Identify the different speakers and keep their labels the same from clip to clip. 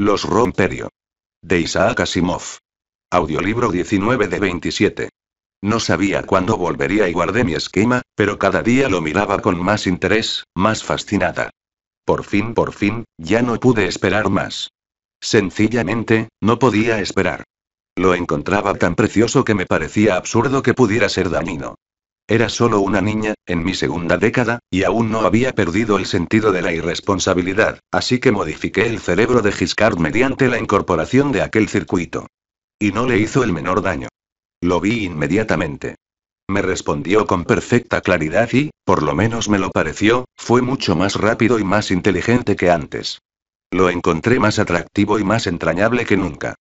Speaker 1: Los Romperio. De Isaac Asimov. Audiolibro 19 de 27. No sabía cuándo volvería y guardé mi esquema, pero cada día lo miraba con más interés, más fascinada. Por fin, por fin, ya no pude esperar más. Sencillamente, no podía esperar. Lo encontraba tan precioso que me parecía absurdo que pudiera ser dañino. Era solo una niña, en mi segunda década, y aún no había perdido el sentido de la irresponsabilidad, así que modifiqué el cerebro de Giscard mediante la incorporación de aquel circuito. Y no le hizo el menor daño. Lo vi inmediatamente. Me respondió con perfecta claridad y, por lo menos me lo pareció, fue mucho más rápido y más inteligente que antes. Lo encontré más atractivo y más entrañable que nunca.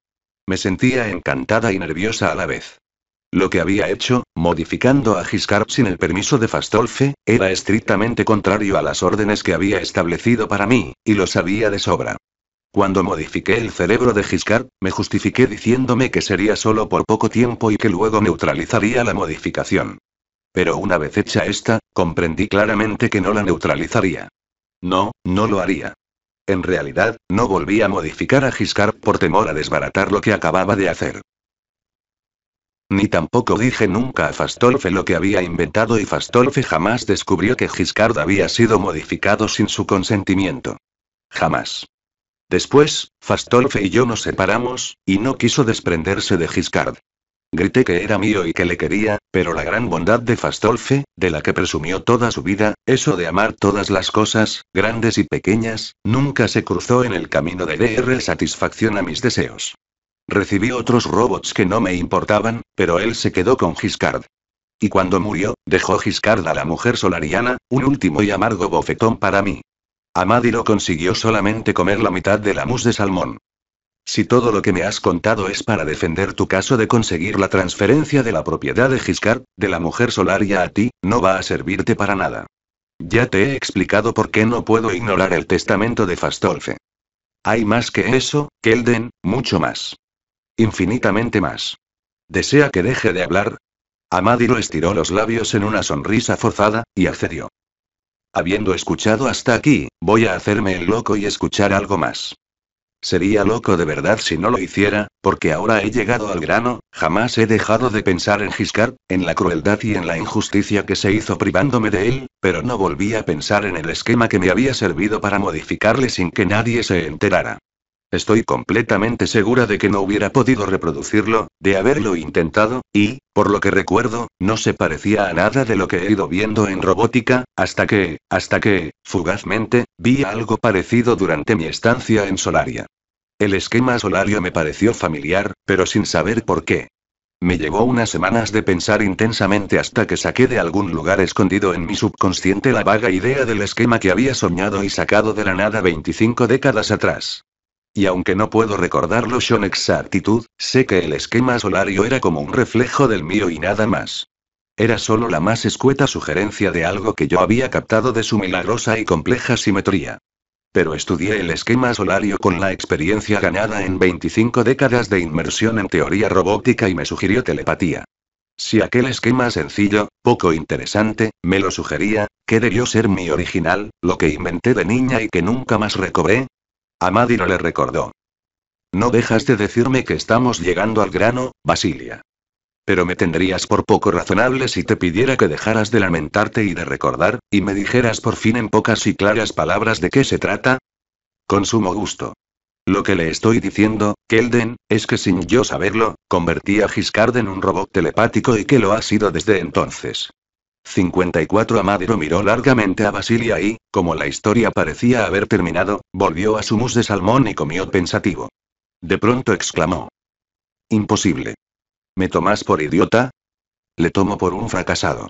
Speaker 1: Me sentía encantada y nerviosa a la vez. Lo que había hecho, modificando a Giscard sin el permiso de Fastolfe, era estrictamente contrario a las órdenes que había establecido para mí, y lo sabía de sobra. Cuando modifiqué el cerebro de Giscard, me justifiqué diciéndome que sería solo por poco tiempo y que luego neutralizaría la modificación. Pero una vez hecha esta, comprendí claramente que no la neutralizaría. No, no lo haría. En realidad, no volví a modificar a Giscard por temor a desbaratar lo que acababa de hacer. Ni tampoco dije nunca a Fastolfe lo que había inventado y Fastolfe jamás descubrió que Giscard había sido modificado sin su consentimiento. Jamás. Después, Fastolfe y yo nos separamos, y no quiso desprenderse de Giscard. Grité que era mío y que le quería, pero la gran bondad de Fastolfe, de la que presumió toda su vida, eso de amar todas las cosas, grandes y pequeñas, nunca se cruzó en el camino de dar satisfacción a mis deseos. Recibí otros robots que no me importaban, pero él se quedó con Giscard. Y cuando murió, dejó Giscard a la mujer solariana, un último y amargo bofetón para mí. Amadi lo consiguió solamente comer la mitad de la mus de salmón. Si todo lo que me has contado es para defender tu caso de conseguir la transferencia de la propiedad de Giscard, de la mujer solaria a ti, no va a servirte para nada. Ya te he explicado por qué no puedo ignorar el testamento de Fastolfe. Hay más que eso, Kelden, mucho más. Infinitamente más. ¿Desea que deje de hablar? lo estiró los labios en una sonrisa forzada, y accedió. Habiendo escuchado hasta aquí, voy a hacerme el loco y escuchar algo más. Sería loco de verdad si no lo hiciera, porque ahora he llegado al grano, jamás he dejado de pensar en Giscard, en la crueldad y en la injusticia que se hizo privándome de él, pero no volví a pensar en el esquema que me había servido para modificarle sin que nadie se enterara. Estoy completamente segura de que no hubiera podido reproducirlo, de haberlo intentado, y, por lo que recuerdo, no se parecía a nada de lo que he ido viendo en robótica, hasta que, hasta que, fugazmente, vi algo parecido durante mi estancia en Solaria. El esquema solario me pareció familiar, pero sin saber por qué. Me llevó unas semanas de pensar intensamente hasta que saqué de algún lugar escondido en mi subconsciente la vaga idea del esquema que había soñado y sacado de la nada 25 décadas atrás y aunque no puedo recordarlo con exactitud, sé que el esquema solario era como un reflejo del mío y nada más. Era solo la más escueta sugerencia de algo que yo había captado de su milagrosa y compleja simetría. Pero estudié el esquema solario con la experiencia ganada en 25 décadas de inmersión en teoría robótica y me sugirió telepatía. Si aquel esquema sencillo, poco interesante, me lo sugería, ¿qué debió ser mi original, lo que inventé de niña y que nunca más recobré? Amadiro le recordó. No dejas de decirme que estamos llegando al grano, Basilia. Pero me tendrías por poco razonable si te pidiera que dejaras de lamentarte y de recordar, y me dijeras por fin en pocas y claras palabras de qué se trata. Con sumo gusto. Lo que le estoy diciendo, Kelden, es que sin yo saberlo, convertí a Giscard en un robot telepático y que lo ha sido desde entonces. 54 Amadero miró largamente a Basilia y, como la historia parecía haber terminado, volvió a su mus de salmón y comió pensativo. De pronto exclamó. Imposible. ¿Me tomás por idiota? Le tomo por un fracasado.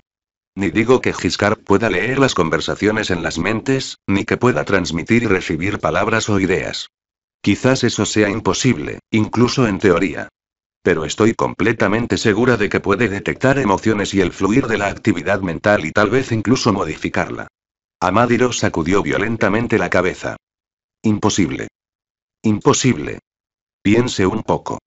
Speaker 1: Ni digo que Giscard pueda leer las conversaciones en las mentes, ni que pueda transmitir y recibir palabras o ideas. Quizás eso sea imposible, incluso en teoría. Pero estoy completamente segura de que puede detectar emociones y el fluir de la actividad mental y tal vez incluso modificarla. Amadiro sacudió violentamente la cabeza. Imposible. Imposible. Piense un poco.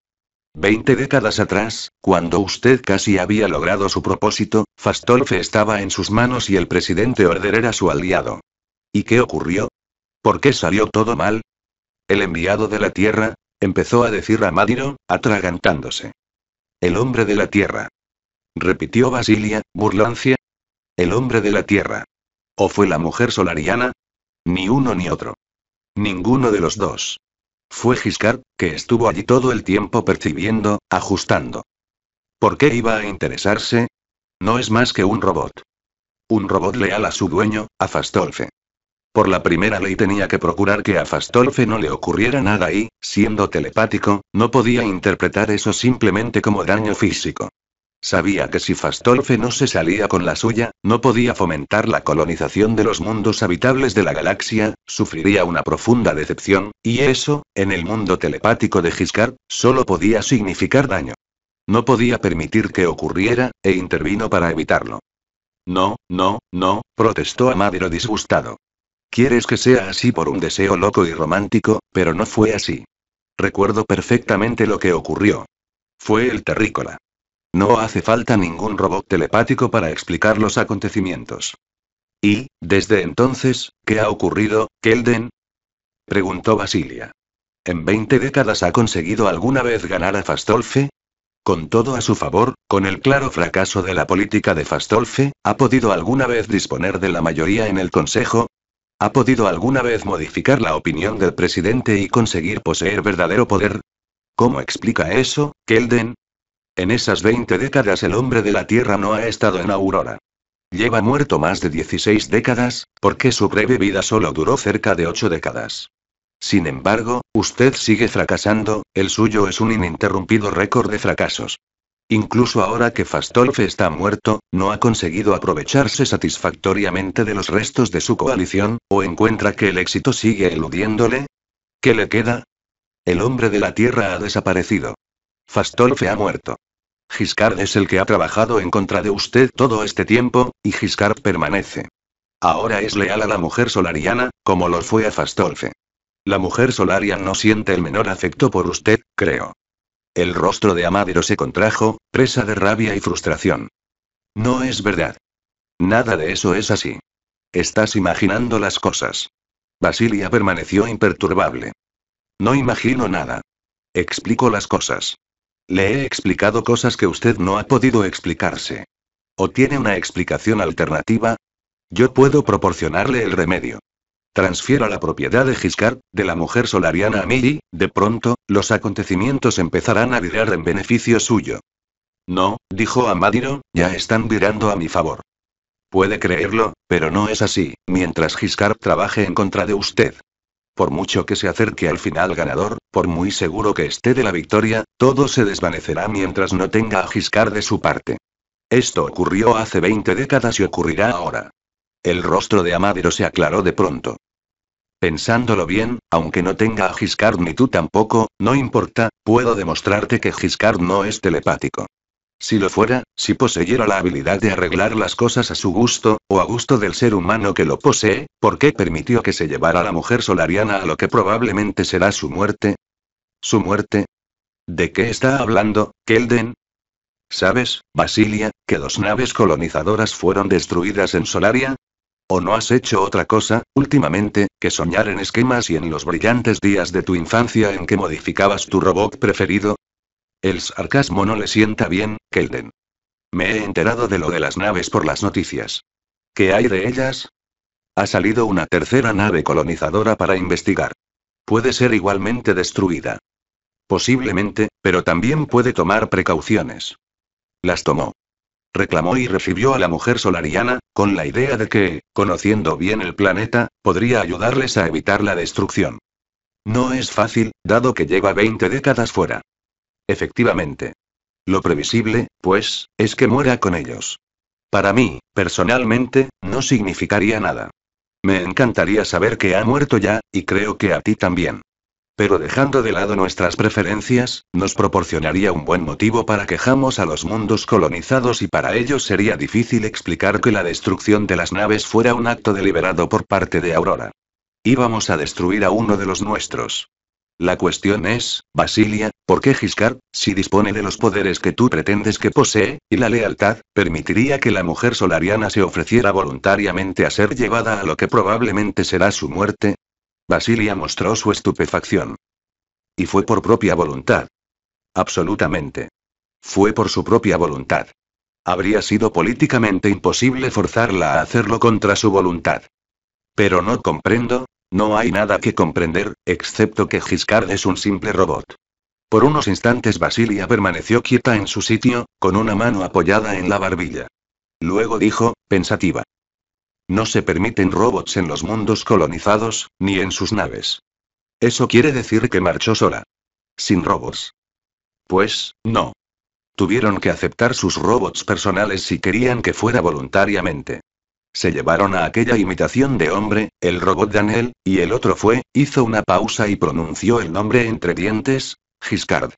Speaker 1: Veinte décadas atrás, cuando usted casi había logrado su propósito, Fastolfe estaba en sus manos y el presidente Order era su aliado. ¿Y qué ocurrió? ¿Por qué salió todo mal? El enviado de la Tierra, empezó a decir a Madiro, atragantándose. El hombre de la tierra. Repitió Basilia, burlancia. El hombre de la tierra. ¿O fue la mujer solariana? Ni uno ni otro. Ninguno de los dos. Fue Giscard, que estuvo allí todo el tiempo percibiendo, ajustando. ¿Por qué iba a interesarse? No es más que un robot. Un robot leal a su dueño, a por la primera ley tenía que procurar que a Fastolfe no le ocurriera nada y, siendo telepático, no podía interpretar eso simplemente como daño físico. Sabía que si Fastolfe no se salía con la suya, no podía fomentar la colonización de los mundos habitables de la galaxia, sufriría una profunda decepción, y eso, en el mundo telepático de Giscard, solo podía significar daño. No podía permitir que ocurriera, e intervino para evitarlo. No, no, no, protestó Amadero disgustado. Quieres que sea así por un deseo loco y romántico, pero no fue así. Recuerdo perfectamente lo que ocurrió. Fue el terrícola. No hace falta ningún robot telepático para explicar los acontecimientos. ¿Y, desde entonces, qué ha ocurrido, Kelden? preguntó Basilia. ¿En 20 décadas ha conseguido alguna vez ganar a Fastolfe? Con todo a su favor, con el claro fracaso de la política de Fastolfe, ¿ha podido alguna vez disponer de la mayoría en el Consejo? ¿Ha podido alguna vez modificar la opinión del presidente y conseguir poseer verdadero poder? ¿Cómo explica eso, Kelden? En esas 20 décadas el hombre de la Tierra no ha estado en aurora. Lleva muerto más de 16 décadas, porque su breve vida solo duró cerca de 8 décadas. Sin embargo, usted sigue fracasando, el suyo es un ininterrumpido récord de fracasos. Incluso ahora que Fastolfe está muerto, no ha conseguido aprovecharse satisfactoriamente de los restos de su coalición, o encuentra que el éxito sigue eludiéndole. ¿Qué le queda? El hombre de la Tierra ha desaparecido. Fastolfe ha muerto. Giscard es el que ha trabajado en contra de usted todo este tiempo, y Giscard permanece. Ahora es leal a la mujer solariana, como lo fue a Fastolfe. La mujer solariana no siente el menor afecto por usted, creo. El rostro de Amadero se contrajo, presa de rabia y frustración. No es verdad. Nada de eso es así. Estás imaginando las cosas. Basilia permaneció imperturbable. No imagino nada. Explico las cosas. Le he explicado cosas que usted no ha podido explicarse. ¿O tiene una explicación alternativa? Yo puedo proporcionarle el remedio transfiera la propiedad de Giscard, de la mujer solariana a y, de pronto, los acontecimientos empezarán a virar en beneficio suyo. No, dijo Amadiro, ya están virando a mi favor. Puede creerlo, pero no es así, mientras Giscard trabaje en contra de usted. Por mucho que se acerque al final ganador, por muy seguro que esté de la victoria, todo se desvanecerá mientras no tenga a Giscard de su parte. Esto ocurrió hace 20 décadas y ocurrirá ahora. El rostro de Amadiro se aclaró de pronto. Pensándolo bien, aunque no tenga a Giscard ni tú tampoco, no importa, puedo demostrarte que Giscard no es telepático. Si lo fuera, si poseyera la habilidad de arreglar las cosas a su gusto, o a gusto del ser humano que lo posee, ¿por qué permitió que se llevara a la mujer solariana a lo que probablemente será su muerte? ¿Su muerte? ¿De qué está hablando, Kelden? ¿Sabes, Basilia, que dos naves colonizadoras fueron destruidas en Solaria? ¿O no has hecho otra cosa, últimamente, que soñar en esquemas y en los brillantes días de tu infancia en que modificabas tu robot preferido? El sarcasmo no le sienta bien, Kelden. Me he enterado de lo de las naves por las noticias. ¿Qué hay de ellas? Ha salido una tercera nave colonizadora para investigar. Puede ser igualmente destruida. Posiblemente, pero también puede tomar precauciones. Las tomó reclamó y recibió a la mujer solariana, con la idea de que, conociendo bien el planeta, podría ayudarles a evitar la destrucción. No es fácil, dado que lleva 20 décadas fuera. Efectivamente. Lo previsible, pues, es que muera con ellos. Para mí, personalmente, no significaría nada. Me encantaría saber que ha muerto ya, y creo que a ti también. Pero dejando de lado nuestras preferencias, nos proporcionaría un buen motivo para quejamos a los mundos colonizados y para ellos sería difícil explicar que la destrucción de las naves fuera un acto deliberado por parte de Aurora. Íbamos a destruir a uno de los nuestros. La cuestión es, Basilia, ¿por qué Giscard, si dispone de los poderes que tú pretendes que posee, y la lealtad, permitiría que la mujer solariana se ofreciera voluntariamente a ser llevada a lo que probablemente será su muerte? Basilia mostró su estupefacción. Y fue por propia voluntad. Absolutamente. Fue por su propia voluntad. Habría sido políticamente imposible forzarla a hacerlo contra su voluntad. Pero no comprendo, no hay nada que comprender, excepto que Giscard es un simple robot. Por unos instantes Basilia permaneció quieta en su sitio, con una mano apoyada en la barbilla. Luego dijo, pensativa. No se permiten robots en los mundos colonizados, ni en sus naves. Eso quiere decir que marchó sola. Sin robots. Pues, no. Tuvieron que aceptar sus robots personales si querían que fuera voluntariamente. Se llevaron a aquella imitación de hombre, el robot Daniel, y el otro fue, hizo una pausa y pronunció el nombre entre dientes, Giscard.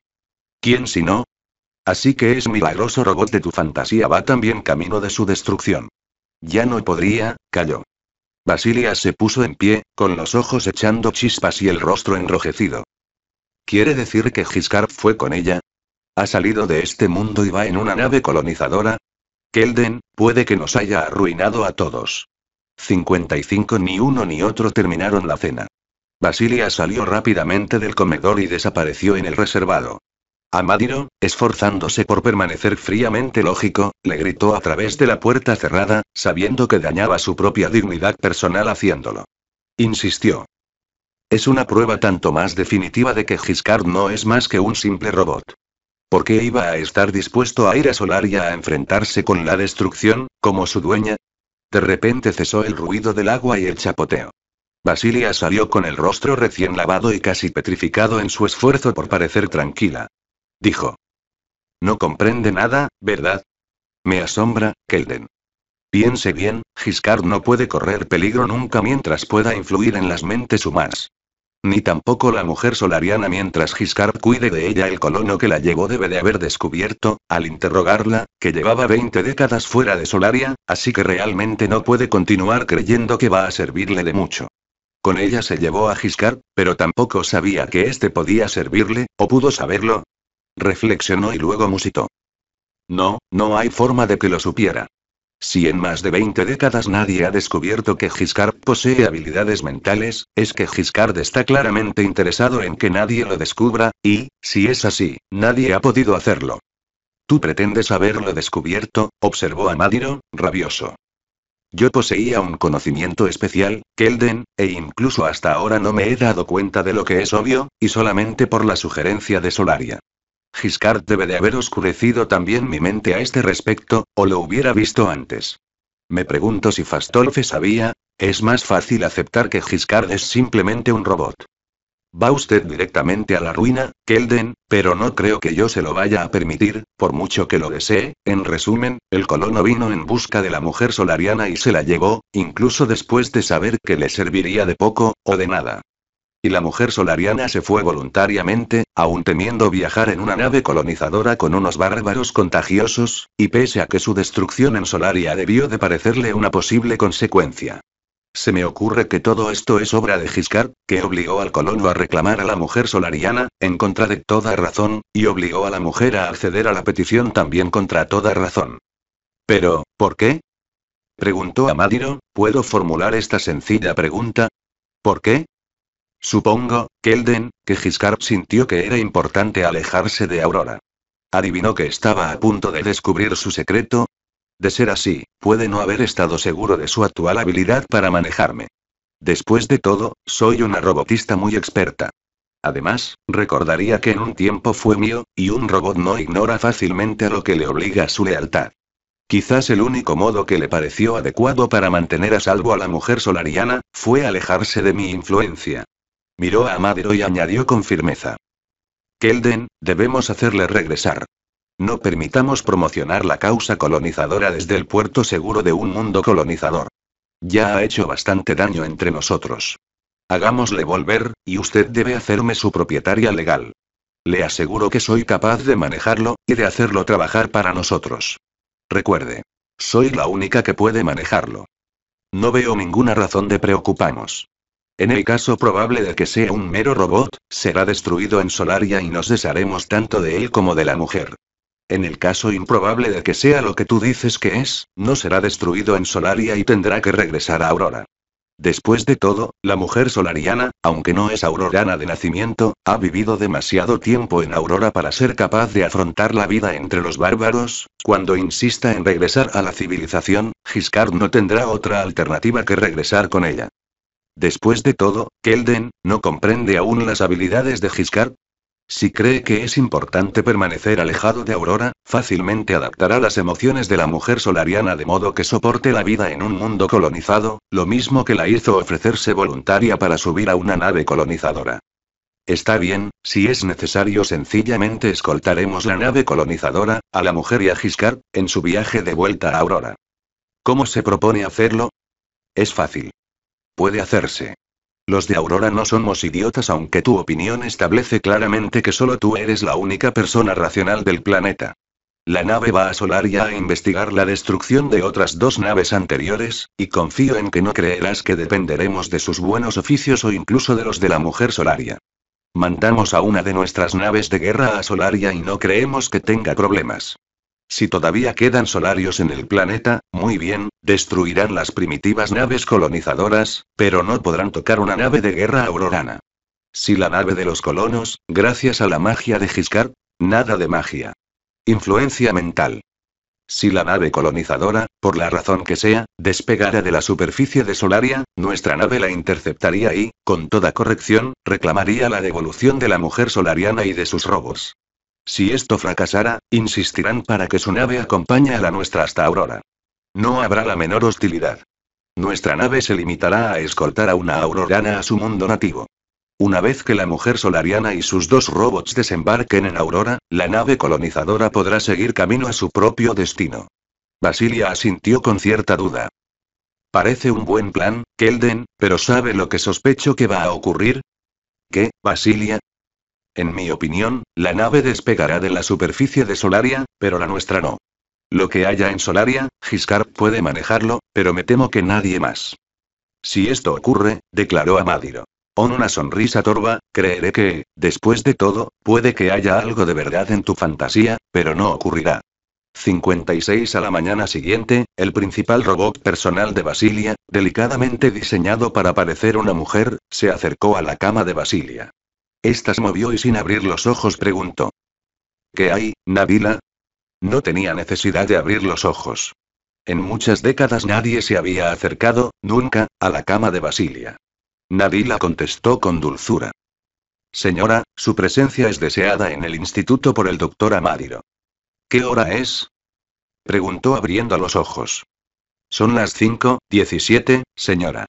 Speaker 1: ¿Quién si no? Así que es milagroso robot de tu fantasía va también camino de su destrucción. Ya no podría, calló. Basilia se puso en pie, con los ojos echando chispas y el rostro enrojecido. ¿Quiere decir que Giscard fue con ella? ¿Ha salido de este mundo y va en una nave colonizadora? Kelden, puede que nos haya arruinado a todos. 55 Ni uno ni otro terminaron la cena. Basilia salió rápidamente del comedor y desapareció en el reservado. A esforzándose por permanecer fríamente lógico, le gritó a través de la puerta cerrada, sabiendo que dañaba su propia dignidad personal haciéndolo. Insistió. Es una prueba tanto más definitiva de que Giscard no es más que un simple robot. ¿Por qué iba a estar dispuesto a ir a Solaria a enfrentarse con la destrucción, como su dueña? De repente cesó el ruido del agua y el chapoteo. Basilia salió con el rostro recién lavado y casi petrificado en su esfuerzo por parecer tranquila dijo. No comprende nada, ¿verdad? Me asombra, Kelden. Piense bien, Giscard no puede correr peligro nunca mientras pueda influir en las mentes humanas. Ni tampoco la mujer solariana mientras Giscard cuide de ella el colono que la llevó debe de haber descubierto, al interrogarla, que llevaba 20 décadas fuera de Solaria, así que realmente no puede continuar creyendo que va a servirle de mucho. Con ella se llevó a Giscard, pero tampoco sabía que éste podía servirle, o pudo saberlo, reflexionó y luego musitó. No, no hay forma de que lo supiera. Si en más de 20 décadas nadie ha descubierto que Giscard posee habilidades mentales, es que Giscard está claramente interesado en que nadie lo descubra, y, si es así, nadie ha podido hacerlo. Tú pretendes haberlo descubierto, observó Amadiro, rabioso. Yo poseía un conocimiento especial, Kelden, e incluso hasta ahora no me he dado cuenta de lo que es obvio, y solamente por la sugerencia de Solaria. Giscard debe de haber oscurecido también mi mente a este respecto, o lo hubiera visto antes. Me pregunto si Fastolfe sabía, es más fácil aceptar que Giscard es simplemente un robot. Va usted directamente a la ruina, Kelden, pero no creo que yo se lo vaya a permitir, por mucho que lo desee. En resumen, el colono vino en busca de la mujer solariana y se la llevó, incluso después de saber que le serviría de poco, o de nada. Y la mujer solariana se fue voluntariamente, aun temiendo viajar en una nave colonizadora con unos bárbaros contagiosos, y pese a que su destrucción en Solaria debió de parecerle una posible consecuencia. Se me ocurre que todo esto es obra de Giscard, que obligó al colono a reclamar a la mujer solariana, en contra de toda razón, y obligó a la mujer a acceder a la petición también contra toda razón. Pero, ¿por qué? Preguntó Amadiro, ¿puedo formular esta sencilla pregunta? ¿Por qué? Supongo, Kelden, que Giscard sintió que era importante alejarse de Aurora. ¿Adivinó que estaba a punto de descubrir su secreto? De ser así, puede no haber estado seguro de su actual habilidad para manejarme. Después de todo, soy una robotista muy experta. Además, recordaría que en un tiempo fue mío, y un robot no ignora fácilmente a lo que le obliga a su lealtad. Quizás el único modo que le pareció adecuado para mantener a salvo a la mujer solariana, fue alejarse de mi influencia, Miró a Madero y añadió con firmeza. Kelden, debemos hacerle regresar. No permitamos promocionar la causa colonizadora desde el puerto seguro de un mundo colonizador. Ya ha hecho bastante daño entre nosotros. Hagámosle volver, y usted debe hacerme su propietaria legal. Le aseguro que soy capaz de manejarlo, y de hacerlo trabajar para nosotros. Recuerde. Soy la única que puede manejarlo. No veo ninguna razón de preocuparnos. En el caso probable de que sea un mero robot, será destruido en Solaria y nos desharemos tanto de él como de la mujer. En el caso improbable de que sea lo que tú dices que es, no será destruido en Solaria y tendrá que regresar a Aurora. Después de todo, la mujer solariana, aunque no es aurorana de nacimiento, ha vivido demasiado tiempo en Aurora para ser capaz de afrontar la vida entre los bárbaros, cuando insista en regresar a la civilización, Giscard no tendrá otra alternativa que regresar con ella. Después de todo, Kelden, ¿no comprende aún las habilidades de Giscard? Si cree que es importante permanecer alejado de Aurora, fácilmente adaptará las emociones de la mujer solariana de modo que soporte la vida en un mundo colonizado, lo mismo que la hizo ofrecerse voluntaria para subir a una nave colonizadora. Está bien, si es necesario sencillamente escoltaremos la nave colonizadora, a la mujer y a Giscard, en su viaje de vuelta a Aurora. ¿Cómo se propone hacerlo? Es fácil. Puede hacerse. Los de Aurora no somos idiotas aunque tu opinión establece claramente que solo tú eres la única persona racional del planeta. La nave va a Solaria a investigar la destrucción de otras dos naves anteriores, y confío en que no creerás que dependeremos de sus buenos oficios o incluso de los de la mujer Solaria. Mandamos a una de nuestras naves de guerra a Solaria y no creemos que tenga problemas. Si todavía quedan solarios en el planeta, muy bien, destruirán las primitivas naves colonizadoras, pero no podrán tocar una nave de guerra aurorana. Si la nave de los colonos, gracias a la magia de Giscard, nada de magia. Influencia mental. Si la nave colonizadora, por la razón que sea, despegara de la superficie de Solaria, nuestra nave la interceptaría y, con toda corrección, reclamaría la devolución de la mujer solariana y de sus robos. Si esto fracasara, insistirán para que su nave acompañe a la nuestra hasta Aurora. No habrá la menor hostilidad. Nuestra nave se limitará a escoltar a una aurorana a su mundo nativo. Una vez que la mujer solariana y sus dos robots desembarquen en Aurora, la nave colonizadora podrá seguir camino a su propio destino. Basilia asintió con cierta duda. Parece un buen plan, Kelden, pero ¿sabe lo que sospecho que va a ocurrir? ¿Qué, Basilia? En mi opinión, la nave despegará de la superficie de Solaria, pero la nuestra no. Lo que haya en Solaria, Giscard puede manejarlo, pero me temo que nadie más. Si esto ocurre, declaró Amadiro. Con una sonrisa torva, creeré que, después de todo, puede que haya algo de verdad en tu fantasía, pero no ocurrirá. 56 a la mañana siguiente, el principal robot personal de Basilia, delicadamente diseñado para parecer una mujer, se acercó a la cama de Basilia. Estas movió y sin abrir los ojos preguntó. ¿Qué hay, Nabila? No tenía necesidad de abrir los ojos. En muchas décadas nadie se había acercado, nunca, a la cama de Basilia. Nabila contestó con dulzura. Señora, su presencia es deseada en el instituto por el doctor Amadiro. ¿Qué hora es? preguntó abriendo los ojos. Son las cinco, diecisiete, señora.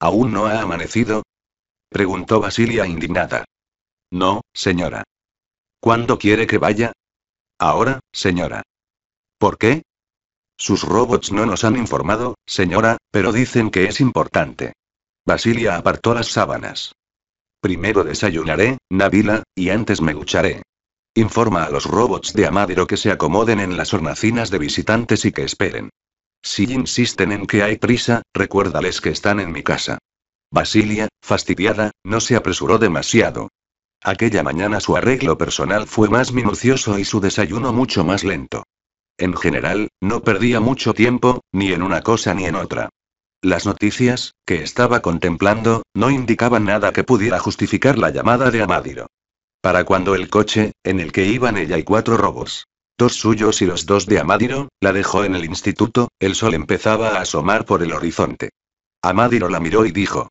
Speaker 1: ¿Aún no ha amanecido? Preguntó Basilia indignada. No, señora. ¿Cuándo quiere que vaya? Ahora, señora. ¿Por qué? Sus robots no nos han informado, señora, pero dicen que es importante. Basilia apartó las sábanas. Primero desayunaré, Navila, y antes me ducharé. Informa a los robots de Amadero que se acomoden en las hornacinas de visitantes y que esperen. Si insisten en que hay prisa, recuérdales que están en mi casa. Basilia, fastidiada, no se apresuró demasiado. Aquella mañana su arreglo personal fue más minucioso y su desayuno mucho más lento. En general, no perdía mucho tiempo, ni en una cosa ni en otra. Las noticias, que estaba contemplando, no indicaban nada que pudiera justificar la llamada de Amadiro. Para cuando el coche, en el que iban ella y cuatro robos, dos suyos y los dos de Amadiro, la dejó en el instituto, el sol empezaba a asomar por el horizonte. Amadiro la miró y dijo,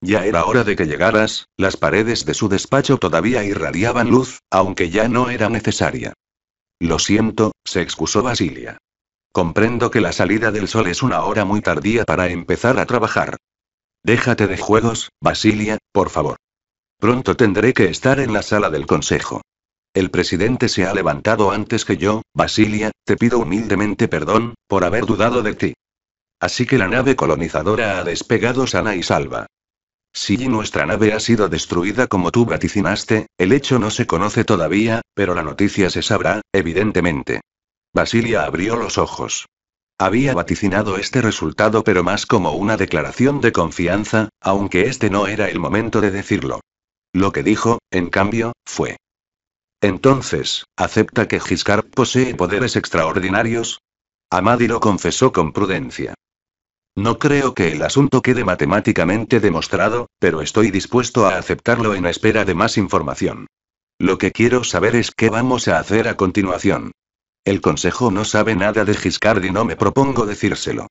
Speaker 1: ya era hora de que llegaras, las paredes de su despacho todavía irradiaban luz, aunque ya no era necesaria. Lo siento, se excusó Basilia. Comprendo que la salida del sol es una hora muy tardía para empezar a trabajar. Déjate de juegos, Basilia, por favor. Pronto tendré que estar en la sala del consejo. El presidente se ha levantado antes que yo, Basilia, te pido humildemente perdón, por haber dudado de ti. Así que la nave colonizadora ha despegado sana y salva. Si nuestra nave ha sido destruida como tú vaticinaste, el hecho no se conoce todavía, pero la noticia se sabrá, evidentemente. Basilia abrió los ojos. Había vaticinado este resultado pero más como una declaración de confianza, aunque este no era el momento de decirlo. Lo que dijo, en cambio, fue. Entonces, ¿acepta que Giscard posee poderes extraordinarios? Amadi lo confesó con prudencia. No creo que el asunto quede matemáticamente demostrado, pero estoy dispuesto a aceptarlo en espera de más información. Lo que quiero saber es qué vamos a hacer a continuación. El Consejo no sabe nada de Giscard y no me propongo decírselo.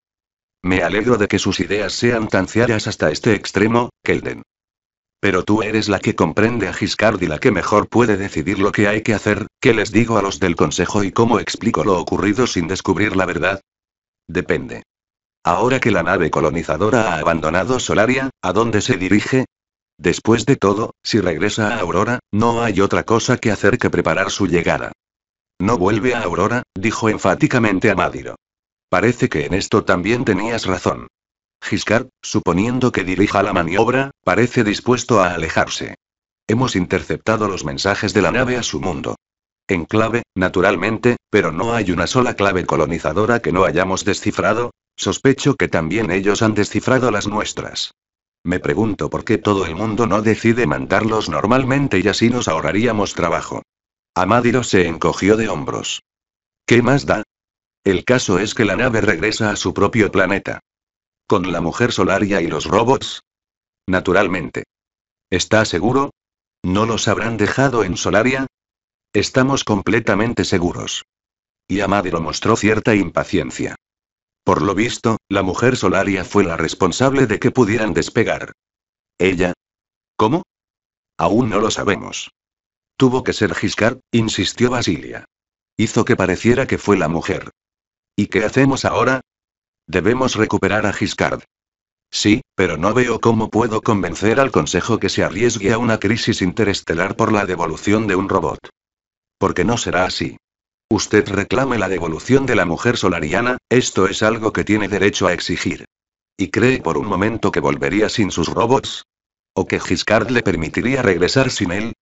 Speaker 1: Me alegro de que sus ideas sean tan ciarias hasta este extremo, Kelden. Pero tú eres la que comprende a Giscard y la que mejor puede decidir lo que hay que hacer, qué les digo a los del Consejo y cómo explico lo ocurrido sin descubrir la verdad. Depende. Ahora que la nave colonizadora ha abandonado Solaria, ¿a dónde se dirige? Después de todo, si regresa a Aurora, no hay otra cosa que hacer que preparar su llegada. No vuelve a Aurora, dijo enfáticamente Amadiro. Parece que en esto también tenías razón. Giscard, suponiendo que dirija la maniobra, parece dispuesto a alejarse. Hemos interceptado los mensajes de la nave a su mundo. En clave, naturalmente, pero no hay una sola clave colonizadora que no hayamos descifrado, Sospecho que también ellos han descifrado las nuestras. Me pregunto por qué todo el mundo no decide mandarlos normalmente y así nos ahorraríamos trabajo. Amadiro se encogió de hombros. ¿Qué más da? El caso es que la nave regresa a su propio planeta. ¿Con la mujer solaria y los robots? Naturalmente. ¿Está seguro? ¿No los habrán dejado en Solaria? Estamos completamente seguros. Y Amadiro mostró cierta impaciencia. Por lo visto, la mujer solaria fue la responsable de que pudieran despegar. ¿Ella? ¿Cómo? Aún no lo sabemos. Tuvo que ser Giscard, insistió Basilia. Hizo que pareciera que fue la mujer. ¿Y qué hacemos ahora? Debemos recuperar a Giscard. Sí, pero no veo cómo puedo convencer al Consejo que se arriesgue a una crisis interestelar por la devolución de un robot. Porque no será así. Usted reclame la devolución de la mujer solariana, esto es algo que tiene derecho a exigir. ¿Y cree por un momento que volvería sin sus robots? ¿O que Giscard le permitiría regresar sin él?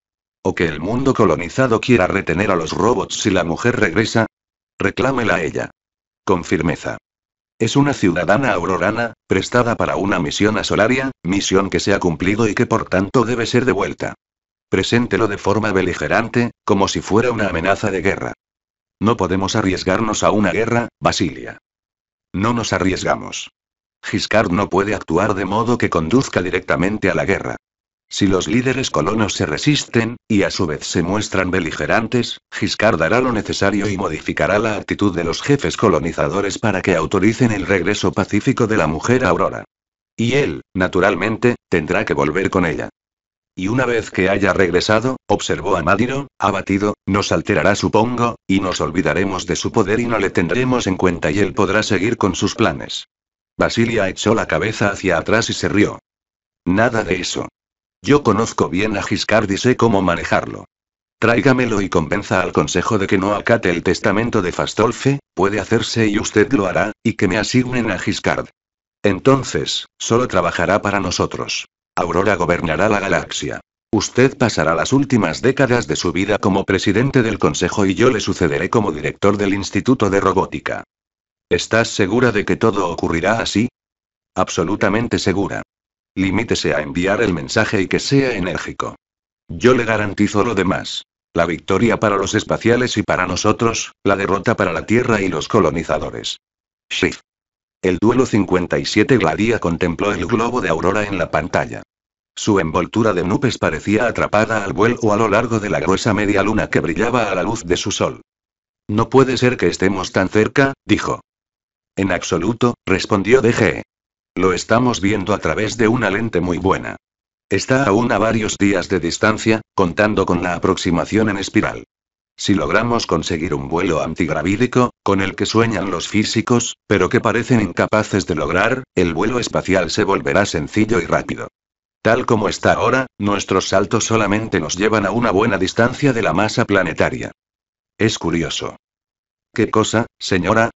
Speaker 1: ¿O que el mundo colonizado quiera retener a los robots si la mujer regresa? Reclámela a ella. Con firmeza. Es una ciudadana aurorana, prestada para una misión a Solaria, misión que se ha cumplido y que por tanto debe ser devuelta. Preséntelo de forma beligerante, como si fuera una amenaza de guerra. No podemos arriesgarnos a una guerra, Basilia. No nos arriesgamos. Giscard no puede actuar de modo que conduzca directamente a la guerra. Si los líderes colonos se resisten, y a su vez se muestran beligerantes, Giscard hará lo necesario y modificará la actitud de los jefes colonizadores para que autoricen el regreso pacífico de la mujer Aurora. Y él, naturalmente, tendrá que volver con ella. Y una vez que haya regresado, observó a Madiro, abatido, nos alterará supongo, y nos olvidaremos de su poder y no le tendremos en cuenta y él podrá seguir con sus planes. Basilia echó la cabeza hacia atrás y se rió. Nada de eso. Yo conozco bien a Giscard y sé cómo manejarlo. Tráigamelo y convenza al consejo de que no acate el testamento de Fastolfe, puede hacerse y usted lo hará, y que me asignen a Giscard. Entonces, solo trabajará para nosotros. Aurora gobernará la galaxia. Usted pasará las últimas décadas de su vida como presidente del Consejo y yo le sucederé como director del Instituto de Robótica. ¿Estás segura de que todo ocurrirá así? Absolutamente segura. Limítese a enviar el mensaje y que sea enérgico. Yo le garantizo lo demás. La victoria para los espaciales y para nosotros, la derrota para la Tierra y los colonizadores. Shift. El duelo 57 Gladia contempló el globo de aurora en la pantalla. Su envoltura de nubes parecía atrapada al vuelo a lo largo de la gruesa media luna que brillaba a la luz de su sol. No puede ser que estemos tan cerca, dijo. En absoluto, respondió DG. Lo estamos viendo a través de una lente muy buena. Está aún a varios días de distancia, contando con la aproximación en espiral. Si logramos conseguir un vuelo antigravídico, con el que sueñan los físicos, pero que parecen incapaces de lograr, el vuelo espacial se volverá sencillo y rápido. Tal como está ahora, nuestros saltos solamente nos llevan a una buena distancia de la masa planetaria. Es curioso. ¿Qué cosa, señora?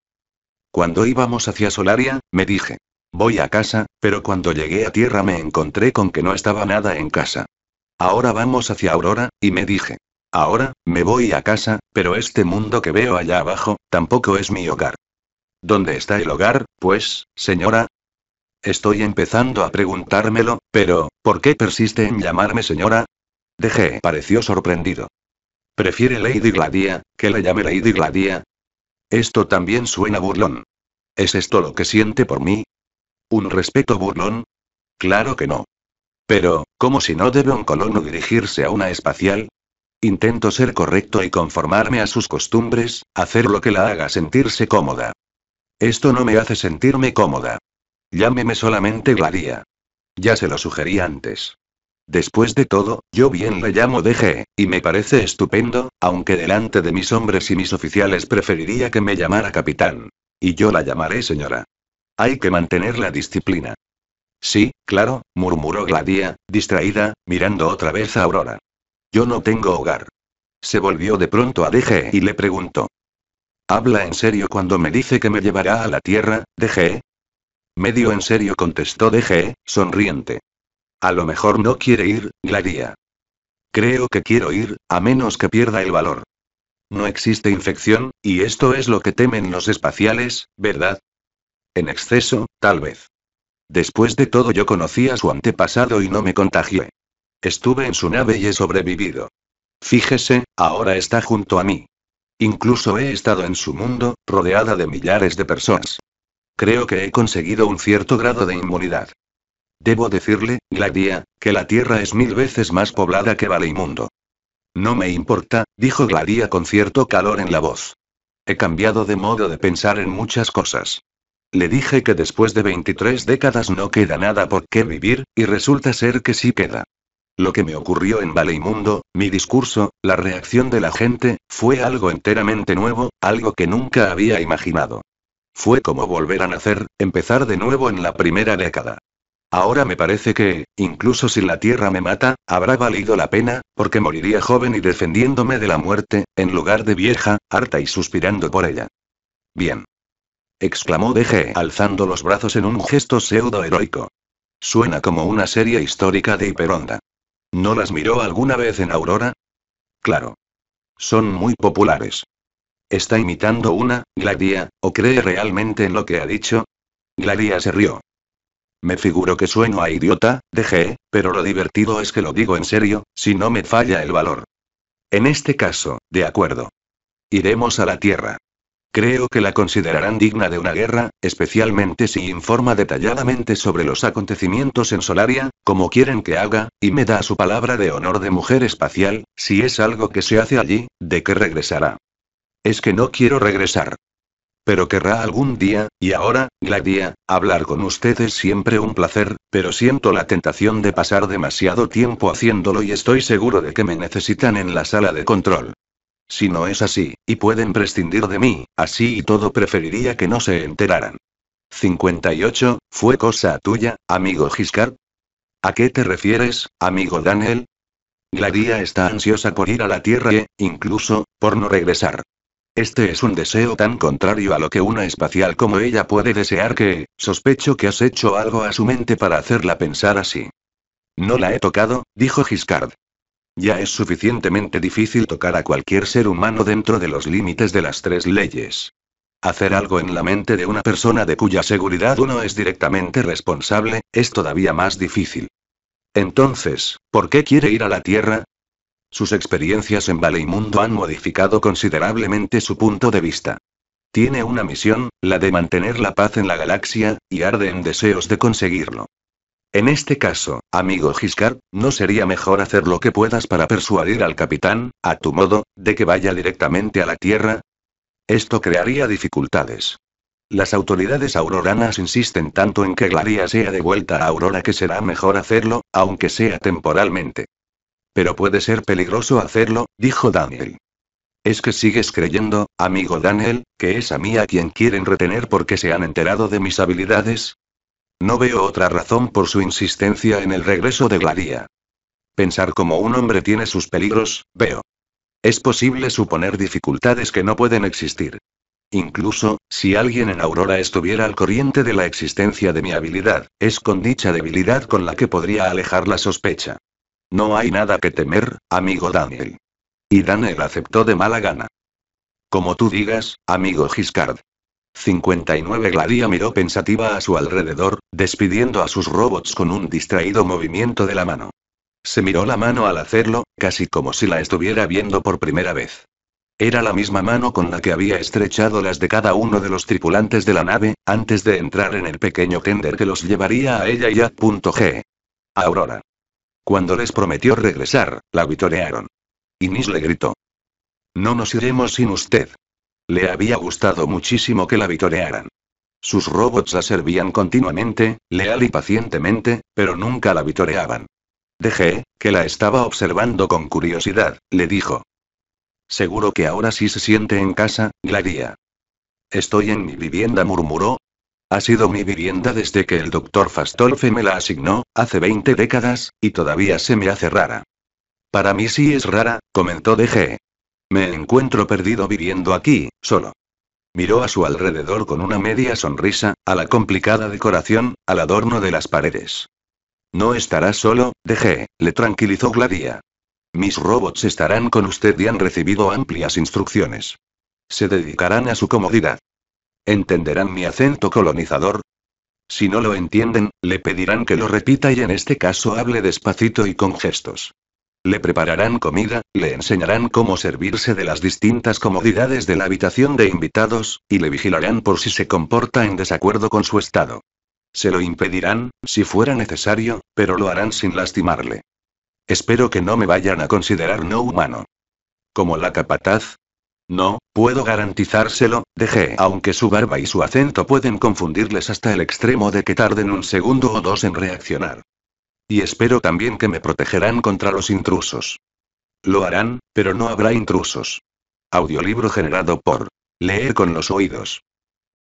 Speaker 1: Cuando íbamos hacia Solaria, me dije. Voy a casa, pero cuando llegué a Tierra me encontré con que no estaba nada en casa. Ahora vamos hacia Aurora, y me dije. Ahora, me voy a casa, pero este mundo que veo allá abajo, tampoco es mi hogar. ¿Dónde está el hogar, pues, señora? Estoy empezando a preguntármelo, pero, ¿por qué persiste en llamarme señora? Dejé. pareció sorprendido. ¿Prefiere Lady Gladia, que la llame Lady Gladia? Esto también suena burlón. ¿Es esto lo que siente por mí? ¿Un respeto burlón? Claro que no. Pero, ¿cómo si no debe un colono dirigirse a una espacial? Intento ser correcto y conformarme a sus costumbres, hacer lo que la haga sentirse cómoda. Esto no me hace sentirme cómoda. Llámeme solamente Gladía. Ya se lo sugerí antes. Después de todo, yo bien le llamo DG, y me parece estupendo, aunque delante de mis hombres y mis oficiales preferiría que me llamara capitán. Y yo la llamaré señora. Hay que mantener la disciplina. Sí, claro, murmuró Gladia, distraída, mirando otra vez a Aurora. Yo no tengo hogar. Se volvió de pronto a DG y le preguntó. ¿Habla en serio cuando me dice que me llevará a la tierra, DG? Medio en serio contestó DG, sonriente. A lo mejor no quiere ir, Gladia. Creo que quiero ir, a menos que pierda el valor. No existe infección, y esto es lo que temen los espaciales, ¿verdad? En exceso, tal vez. Después de todo yo conocía a su antepasado y no me contagié. Estuve en su nave y he sobrevivido. Fíjese, ahora está junto a mí. Incluso he estado en su mundo, rodeada de millares de personas. Creo que he conseguido un cierto grado de inmunidad. Debo decirle, Gladia, que la Tierra es mil veces más poblada que Valeimundo. No me importa, dijo Gladia con cierto calor en la voz. He cambiado de modo de pensar en muchas cosas. Le dije que después de 23 décadas no queda nada por qué vivir, y resulta ser que sí queda. Lo que me ocurrió en Valeimundo, mi discurso, la reacción de la gente, fue algo enteramente nuevo, algo que nunca había imaginado. Fue como volver a nacer, empezar de nuevo en la primera década. Ahora me parece que, incluso si la tierra me mata, habrá valido la pena, porque moriría joven y defendiéndome de la muerte, en lugar de vieja, harta y suspirando por ella. Bien. exclamó DG alzando los brazos en un gesto pseudo heroico. Suena como una serie histórica de hiperonda. ¿No las miró alguna vez en Aurora? Claro. Son muy populares. ¿Está imitando una, Gladia, o cree realmente en lo que ha dicho? Gladia se rió. Me figuro que sueno a idiota, dejé, pero lo divertido es que lo digo en serio, si no me falla el valor. En este caso, de acuerdo. Iremos a la Tierra. Creo que la considerarán digna de una guerra, especialmente si informa detalladamente sobre los acontecimientos en Solaria, como quieren que haga, y me da su palabra de honor de mujer espacial, si es algo que se hace allí, de que regresará. Es que no quiero regresar. Pero querrá algún día, y ahora, Gladia, hablar con ustedes es siempre un placer, pero siento la tentación de pasar demasiado tiempo haciéndolo y estoy seguro de que me necesitan en la sala de control. Si no es así, y pueden prescindir de mí, así y todo preferiría que no se enteraran. 58. ¿Fue cosa tuya, amigo Giscard? ¿A qué te refieres, amigo Daniel? Gladia está ansiosa por ir a la Tierra e, incluso, por no regresar. Este es un deseo tan contrario a lo que una espacial como ella puede desear que, sospecho que has hecho algo a su mente para hacerla pensar así. No la he tocado, dijo Giscard. Ya es suficientemente difícil tocar a cualquier ser humano dentro de los límites de las tres leyes. Hacer algo en la mente de una persona de cuya seguridad uno es directamente responsable, es todavía más difícil. Entonces, ¿por qué quiere ir a la Tierra? Sus experiencias en Valeimundo han modificado considerablemente su punto de vista. Tiene una misión, la de mantener la paz en la galaxia, y arde en deseos de conseguirlo. En este caso, amigo Giscard, ¿no sería mejor hacer lo que puedas para persuadir al capitán, a tu modo, de que vaya directamente a la Tierra? Esto crearía dificultades. Las autoridades auroranas insisten tanto en que Glaria sea de vuelta a Aurora que será mejor hacerlo, aunque sea temporalmente. Pero puede ser peligroso hacerlo, dijo Daniel. Es que sigues creyendo, amigo Daniel, que es a mí a quien quieren retener porque se han enterado de mis habilidades, no veo otra razón por su insistencia en el regreso de Gladia. Pensar como un hombre tiene sus peligros, veo. Es posible suponer dificultades que no pueden existir. Incluso, si alguien en Aurora estuviera al corriente de la existencia de mi habilidad, es con dicha debilidad con la que podría alejar la sospecha. No hay nada que temer, amigo Daniel. Y Daniel aceptó de mala gana. Como tú digas, amigo Giscard. 59 Gladia miró pensativa a su alrededor, despidiendo a sus robots con un distraído movimiento de la mano. Se miró la mano al hacerlo, casi como si la estuviera viendo por primera vez. Era la misma mano con la que había estrechado las de cada uno de los tripulantes de la nave, antes de entrar en el pequeño tender que los llevaría a ella y a punto G. Aurora. Cuando les prometió regresar, la vitorearon. Inis le gritó. No nos iremos sin usted. Le había gustado muchísimo que la vitorearan. Sus robots la servían continuamente, leal y pacientemente, pero nunca la vitoreaban. Dejé, que la estaba observando con curiosidad, le dijo. Seguro que ahora sí se siente en casa, Gladia. Estoy en mi vivienda, murmuró. Ha sido mi vivienda desde que el doctor Fastolfe me la asignó, hace 20 décadas, y todavía se me hace rara. Para mí sí es rara, comentó DG. Me encuentro perdido viviendo aquí, solo. Miró a su alrededor con una media sonrisa, a la complicada decoración, al adorno de las paredes. No estará solo, dejé, le tranquilizó Gladia. Mis robots estarán con usted y han recibido amplias instrucciones. Se dedicarán a su comodidad. ¿Entenderán mi acento colonizador? Si no lo entienden, le pedirán que lo repita y en este caso hable despacito y con gestos. Le prepararán comida, le enseñarán cómo servirse de las distintas comodidades de la habitación de invitados, y le vigilarán por si se comporta en desacuerdo con su estado. Se lo impedirán, si fuera necesario, pero lo harán sin lastimarle. Espero que no me vayan a considerar no humano. Como la capataz, no, puedo garantizárselo, dejé, aunque su barba y su acento pueden confundirles hasta el extremo de que tarden un segundo o dos en reaccionar. Y espero también que me protegerán contra los intrusos. Lo harán, pero no habrá intrusos. Audiolibro generado por Leer con los oídos.